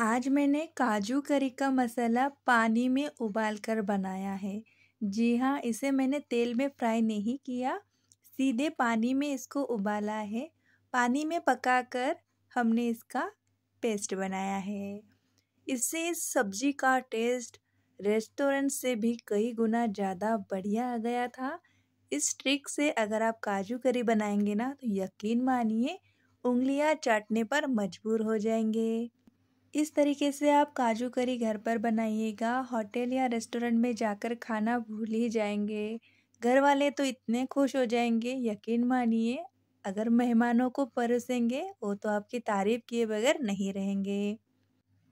आज मैंने काजू करी का मसाला पानी में उबाल कर बनाया है जी हाँ इसे मैंने तेल में फ्राई नहीं किया सीधे पानी में इसको उबाला है पानी में पकाकर हमने इसका पेस्ट बनाया है इससे इस सब्जी का टेस्ट रेस्टोरेंट से भी कई गुना ज़्यादा बढ़िया आ गया था इस ट्रिक से अगर आप काजू करी बनाएंगे ना तो यकीन मानिए उंगलियां चाटने पर मजबूर हो जाएंगे इस तरीके से आप काजू करी घर पर बनाइएगा होटल या रेस्टोरेंट में जाकर खाना भूल ही जाएंगे घर वाले तो इतने खुश हो जाएंगे यकीन मानिए अगर मेहमानों को परोसेंगे वो तो आपकी तारीफ किए बगैर नहीं रहेंगे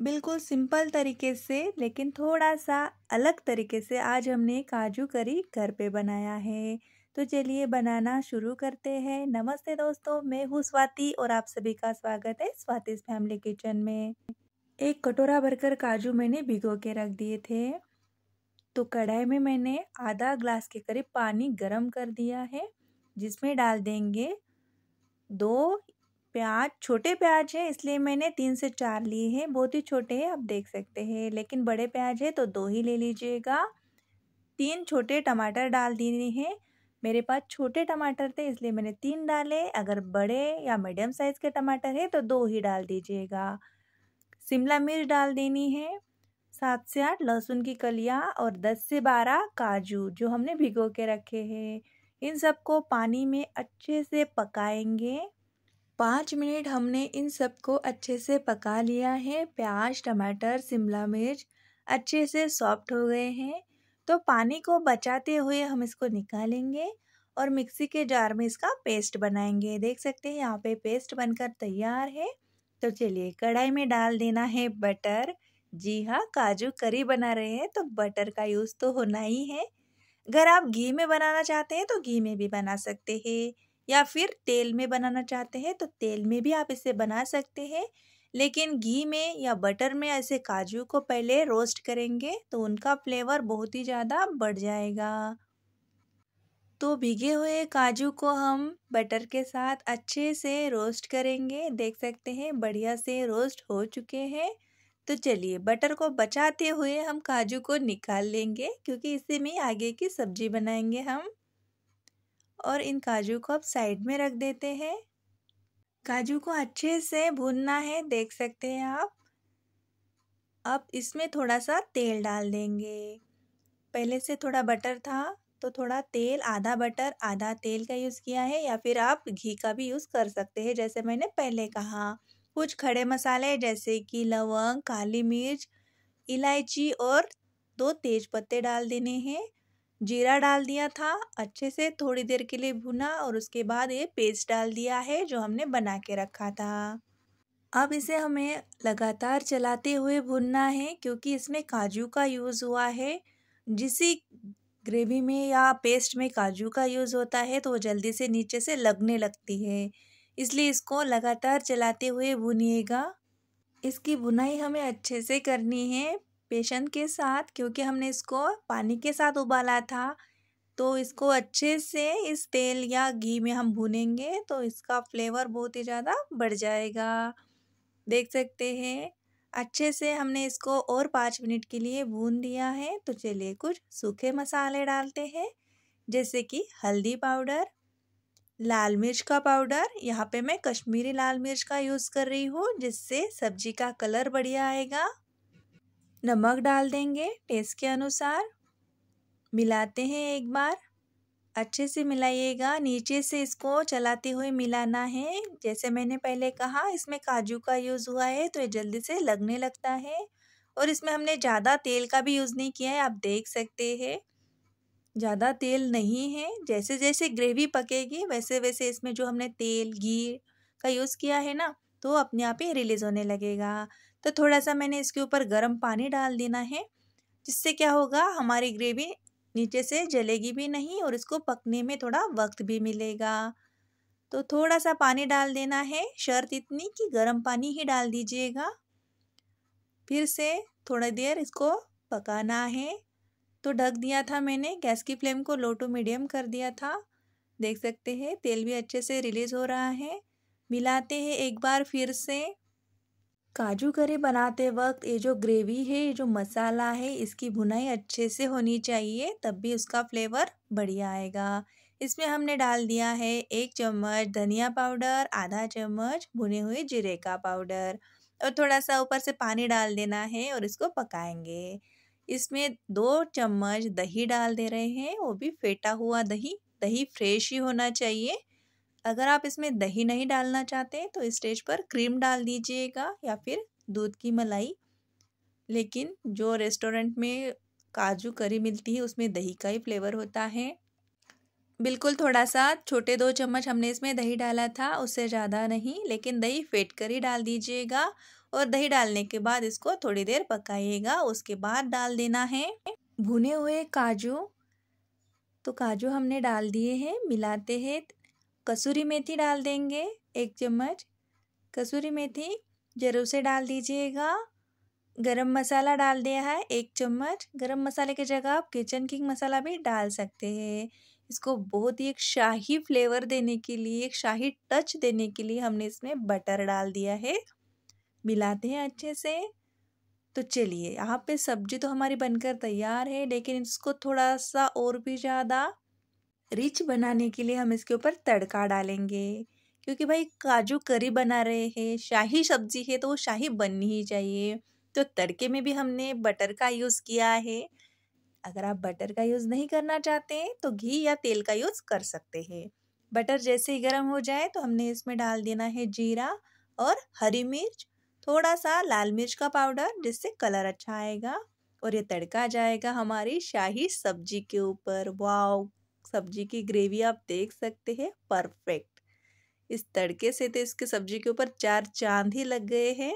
बिल्कुल सिंपल तरीके से लेकिन थोड़ा सा अलग तरीके से आज हमने काजू करी घर पे बनाया है तो चलिए बनाना शुरू करते हैं नमस्ते दोस्तों मैं हूँ स्वाति और आप सभी का स्वागत है स्वाति फैमिली किचन में एक कटोरा भरकर काजू मैंने भिगो के रख दिए थे तो कढ़ाई में मैंने आधा ग्लास के करीब पानी गरम कर दिया है जिसमें डाल देंगे दो प्याज छोटे प्याज है इसलिए मैंने तीन से चार लिए हैं बहुत ही छोटे हैं आप देख सकते हैं लेकिन बड़े प्याज है तो दो ही ले लीजिएगा तीन छोटे टमाटर डाल दिए हैं मेरे पास छोटे टमाटर थे इसलिए मैंने तीन डाले अगर बड़े या मीडियम साइज़ के टमाटर है तो दो ही डाल दीजिएगा शिमला मिर्च डाल देनी है सात से आठ लहसुन की कलियाँ और दस से बारह काजू जो हमने भिगो के रखे हैं इन सबको पानी में अच्छे से पकाएंगे पाँच मिनट हमने इन सबको अच्छे से पका लिया है प्याज टमाटर शिमला मिर्च अच्छे से सॉफ्ट हो गए हैं तो पानी को बचाते हुए हम इसको निकालेंगे और मिक्सी के जार में इसका पेस्ट बनाएंगे देख सकते हैं यहाँ पे पेस्ट बनकर तैयार है तो चलिए कढ़ाई में डाल देना है बटर जी हाँ काजू करी बना रहे हैं तो बटर का यूज़ तो होना ही है अगर आप घी में बनाना चाहते हैं तो घी में भी बना सकते हैं या फिर तेल में बनाना चाहते हैं तो तेल में भी आप इसे बना सकते हैं लेकिन घी में या बटर में ऐसे काजू को पहले रोस्ट करेंगे तो उनका फ्लेवर बहुत ही ज़्यादा बढ़ जाएगा तो भीगे हुए काजू को हम बटर के साथ अच्छे से रोस्ट करेंगे देख सकते हैं बढ़िया से रोस्ट हो चुके हैं तो चलिए बटर को बचाते हुए हम काजू को निकाल लेंगे क्योंकि इसी में आगे की सब्जी बनाएंगे हम और इन काजू को अब साइड में रख देते हैं काजू को अच्छे से भूनना है देख सकते हैं आप अब इसमें थोड़ा सा तेल डाल देंगे पहले से थोड़ा बटर था तो थोड़ा तेल आधा बटर आधा तेल का यूज़ किया है या फिर आप घी का भी यूज़ कर सकते हैं जैसे मैंने पहले कहा कुछ खड़े मसाले जैसे कि लवंग काली मिर्च इलायची और दो तेज पत्ते डाल देने हैं जीरा डाल दिया था अच्छे से थोड़ी देर के लिए भुना और उसके बाद ये पेस्ट डाल दिया है जो हमने बना के रखा था अब इसे हमें लगातार चलाते हुए भुनना है क्योंकि इसमें काजू का यूज़ हुआ है जिसे ग्रेवी में या पेस्ट में काजू का यूज़ होता है तो वो जल्दी से नीचे से लगने लगती है इसलिए इसको लगातार चलाते हुए भुनिएगा इसकी बुनाई हमें अच्छे से करनी है पेशन के साथ क्योंकि हमने इसको पानी के साथ उबाला था तो इसको अच्छे से इस तेल या घी में हम भुनेंगे तो इसका फ्लेवर बहुत ही ज़्यादा बढ़ जाएगा देख सकते हैं अच्छे से हमने इसको और पाँच मिनट के लिए भून दिया है तो चलिए कुछ सूखे मसाले डालते हैं जैसे कि हल्दी पाउडर लाल मिर्च का पाउडर यहाँ पे मैं कश्मीरी लाल मिर्च का यूज़ कर रही हूँ जिससे सब्जी का कलर बढ़िया आएगा नमक डाल देंगे टेस्ट के अनुसार मिलाते हैं एक बार अच्छे से मिलाइएगा नीचे से इसको चलाते हुए मिलाना है जैसे मैंने पहले कहा इसमें काजू का यूज़ हुआ है तो ये जल्दी से लगने लगता है और इसमें हमने ज़्यादा तेल का भी यूज़ नहीं किया है आप देख सकते हैं ज़्यादा तेल नहीं है जैसे जैसे ग्रेवी पकेगी वैसे वैसे इसमें जो हमने तेल घी का यूज़ किया है ना तो अपने आप ही रिलीज़ होने लगेगा तो थोड़ा सा मैंने इसके ऊपर गर्म पानी डाल देना है जिससे क्या होगा हमारी ग्रेवी नीचे से जलेगी भी नहीं और इसको पकने में थोड़ा वक्त भी मिलेगा तो थोड़ा सा पानी डाल देना है शर्त इतनी कि गर्म पानी ही डाल दीजिएगा फिर से थोड़ी देर इसको पकाना है तो ढक दिया था मैंने गैस की फ्लेम को लो टू मीडियम कर दिया था देख सकते हैं तेल भी अच्छे से रिलीज़ हो रहा है मिलाते हैं एक बार फिर से काजू करी बनाते वक्त ये जो ग्रेवी है ये जो मसाला है इसकी भुनाई अच्छे से होनी चाहिए तब भी उसका फ्लेवर बढ़िया आएगा इसमें हमने डाल दिया है एक चम्मच धनिया पाउडर आधा चम्मच भुने हुए जीरे का पाउडर और थोड़ा सा ऊपर से पानी डाल देना है और इसको पकाएंगे इसमें दो चम्मच दही डाल दे रहे हैं वो भी फेटा हुआ दही दही फ्रेश ही होना चाहिए अगर आप इसमें दही नहीं डालना चाहते तो तो स्टेज पर क्रीम डाल दीजिएगा या फिर दूध की मलाई लेकिन जो रेस्टोरेंट में काजू करी मिलती है उसमें दही का ही फ्लेवर होता है बिल्कुल थोड़ा सा छोटे दो चम्मच हमने इसमें दही डाला था उससे ज़्यादा नहीं लेकिन दही फेट कर ही डाल दीजिएगा और दही डालने के बाद इसको थोड़ी देर पकाइएगा उसके बाद डाल देना है भुने हुए काजू तो काजू हमने डाल दिए हैं मिलाते हैं कसूरी मेथी डाल देंगे एक चम्मच कसूरी मेथी ज़रूर से डाल दीजिएगा गरम मसाला डाल दिया है एक चम्मच गरम मसाले की जगह आप किचन किंग मसाला भी डाल सकते हैं इसको बहुत ही एक शाही फ्लेवर देने के लिए एक शाही टच देने के लिए हमने इसमें बटर डाल दिया है मिलाते हैं अच्छे से तो चलिए यहाँ पे सब्जी तो हमारी बनकर तैयार है लेकिन इसको थोड़ा सा और भी ज़्यादा रिच बनाने के लिए हम इसके ऊपर तड़का डालेंगे क्योंकि भाई काजू करी बना रहे हैं शाही सब्जी है तो वो शाही बननी ही चाहिए तो तड़के में भी हमने बटर का यूज़ किया है अगर आप बटर का यूज़ नहीं करना चाहते हैं तो घी या तेल का यूज़ कर सकते हैं बटर जैसे ही गर्म हो जाए तो हमने इसमें डाल देना है जीरा और हरी मिर्च थोड़ा सा लाल मिर्च का पाउडर जिससे कलर अच्छा आएगा और ये तड़का जाएगा हमारी शाही सब्जी के ऊपर वाव सब्जी की ग्रेवी आप देख सकते हैं परफेक्ट इस तड़के से तो इसके सब्जी के ऊपर चार चांद ही लग गए हैं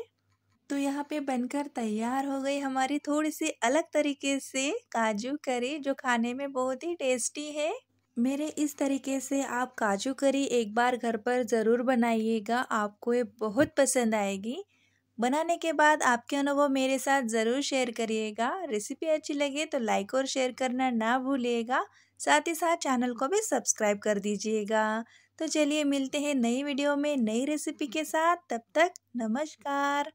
तो यहाँ पे बनकर तैयार हो गई हमारी थोड़ी सी अलग तरीके से काजू करी जो खाने में बहुत ही टेस्टी है मेरे इस तरीके से आप काजू करी एक बार घर पर ज़रूर बनाइएगा आपको ये बहुत पसंद आएगी बनाने के बाद आपके अनुभव मेरे साथ ज़रूर शेयर करिएगा रेसिपी अच्छी लगे तो लाइक और शेयर करना ना भूलिएगा साथ ही साथ चैनल को भी सब्सक्राइब कर दीजिएगा तो चलिए मिलते हैं नई वीडियो में नई रेसिपी के साथ तब तक नमस्कार